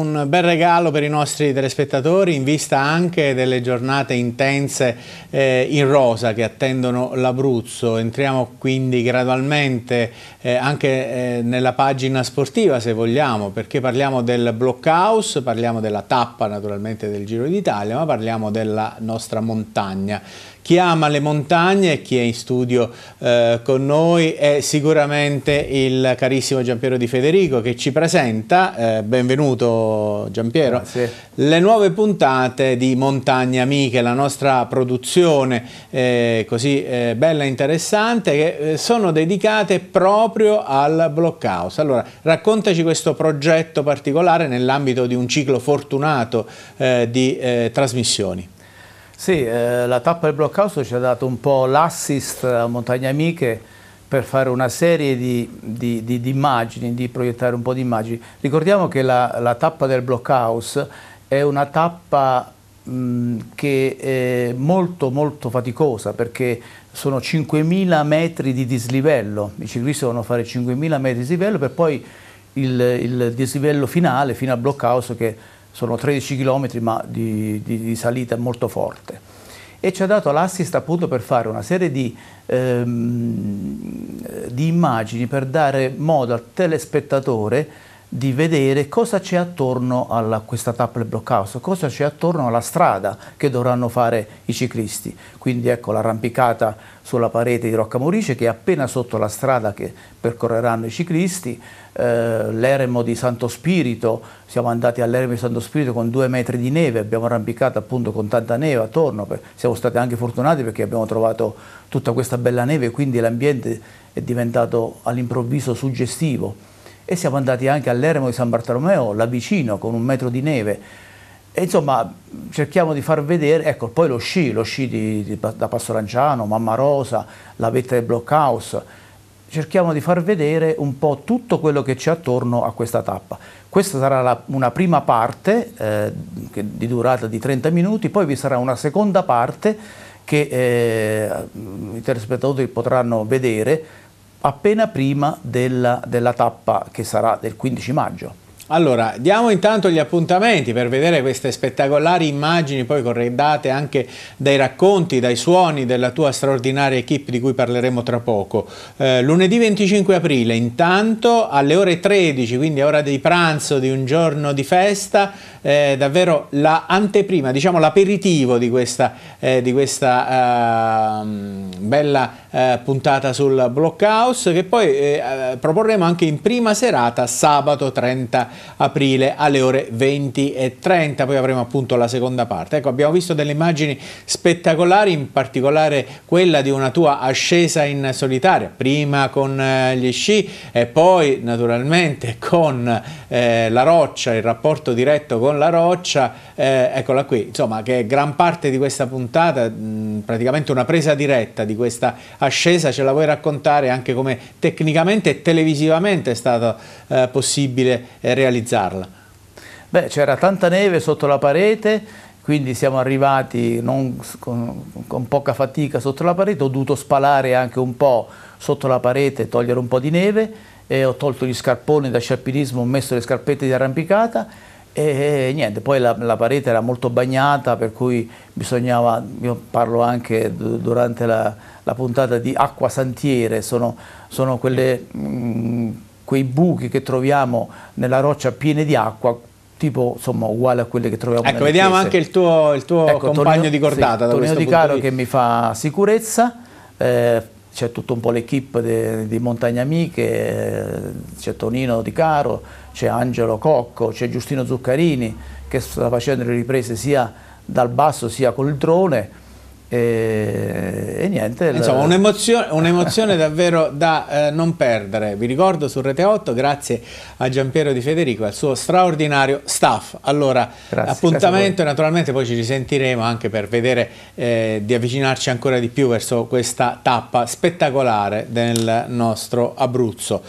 un bel regalo per i nostri telespettatori in vista anche delle giornate intense eh, in rosa che attendono l'Abruzzo. Entriamo quindi gradualmente eh, anche eh, nella pagina sportiva se vogliamo perché parliamo del blockhouse, parliamo della tappa naturalmente del Giro d'Italia ma parliamo della nostra montagna chi ama le montagne, e chi è in studio eh, con noi è sicuramente il carissimo Giampiero Di Federico che ci presenta. Eh, benvenuto benvenuto Giampiero. Grazie. Ah, Le nuove puntate di Montagne Amiche, la nostra produzione eh, così eh, bella e interessante, che eh, sono dedicate proprio al Blockhouse. Allora, raccontaci questo progetto particolare nell'ambito di un ciclo fortunato eh, di eh, trasmissioni. Sì, la tappa del Blockhouse ci ha dato un po' l'assist a Montagne Amiche, per fare una serie di, di, di, di, immagini, di proiettare un po' di immagini. Ricordiamo che la, la tappa del blockhouse è una tappa mh, che è molto molto faticosa perché sono 5.000 metri di dislivello, i ciclisti devono fare 5.000 metri di dislivello per poi il, il dislivello finale fino al blockhouse che sono 13 km ma di, di, di salita molto forte e ci ha dato l'assist appunto per fare una serie di, ehm, di immagini per dare modo al telespettatore di vedere cosa c'è attorno a questa tappa del blockhouse, cosa c'è attorno alla strada che dovranno fare i ciclisti. Quindi ecco l'arrampicata sulla parete di Rocca Maurice che è appena sotto la strada che percorreranno i ciclisti, eh, l'eremo di Santo Spirito, siamo andati all'eremo di Santo Spirito con due metri di neve, abbiamo arrampicato appunto con tanta neve attorno, siamo stati anche fortunati perché abbiamo trovato tutta questa bella neve, quindi l'ambiente è diventato all'improvviso suggestivo e siamo andati anche all'Eremo di San Bartolomeo, là vicino, con un metro di neve. E insomma, cerchiamo di far vedere, ecco, poi lo sci, lo sci di, di, da Pastoranciano, Mamma Rosa, la vetta del Blockhouse, cerchiamo di far vedere un po' tutto quello che c'è attorno a questa tappa. Questa sarà la, una prima parte eh, di durata di 30 minuti, poi vi sarà una seconda parte che eh, i telespettatori potranno vedere appena prima della, della tappa che sarà del 15 maggio. Allora, diamo intanto gli appuntamenti per vedere queste spettacolari immagini, poi corredate anche dai racconti, dai suoni della tua straordinaria equip di cui parleremo tra poco. Eh, lunedì 25 aprile, intanto alle ore 13, quindi a ora di pranzo di un giorno di festa, eh, davvero la anteprima, diciamo l'aperitivo di questa, eh, di questa ehm, bella eh, puntata sul Blockhouse, che poi eh, eh, proporremo anche in prima serata sabato 30 aprile alle ore 20 e 30, poi avremo appunto la seconda parte. Ecco, abbiamo visto delle immagini spettacolari, in particolare quella di una tua ascesa in solitaria, prima con eh, gli sci e poi naturalmente con eh, la roccia, il rapporto diretto con la roccia, eh, eccola qui, insomma che gran parte di questa puntata... Mh, praticamente una presa diretta di questa ascesa, ce la vuoi raccontare anche come tecnicamente e televisivamente è stato eh, possibile eh, realizzarla? Beh, c'era tanta neve sotto la parete quindi siamo arrivati non, con, con, poca fatica sotto la parete, ho dovuto spalare anche un po' sotto la parete, togliere un po' di neve, ho tolto gli scarponi da scialpinismo, ho messo le scarpette di arrampicata e niente, poi la, la, parete era molto bagnata, per cui bisognava, io parlo anche durante la, la, puntata di acqua santiere, sono, sono quelle, mh, mm, quei buchi che troviamo nella roccia pieni di acqua, tipo insomma uguale a quelle che troviamo ecco vediamo chiese. anche il tuo, il tuo ecco, compagno Tornio, di cordata sì, Tonio Di Caro che mi fa sicurezza eh, c'è tutto un po' l'equipe di Montagne Amiche, c'è Tonino Di Caro, c'è Angelo Cocco, c'è Giustino Zuccarini che sta facendo le riprese sia dal basso sia col drone e, e niente. Insomma, un'emozione, un davvero da eh, non perdere. Vi ricordo su Rete 8, grazie a Giampiero Di Federico e al suo straordinario staff. Allora, grazie, appuntamento, grazie naturalmente poi ci risentiremo anche per vedere eh, di avvicinarci ancora di più verso questa tappa spettacolare del nostro Abruzzo.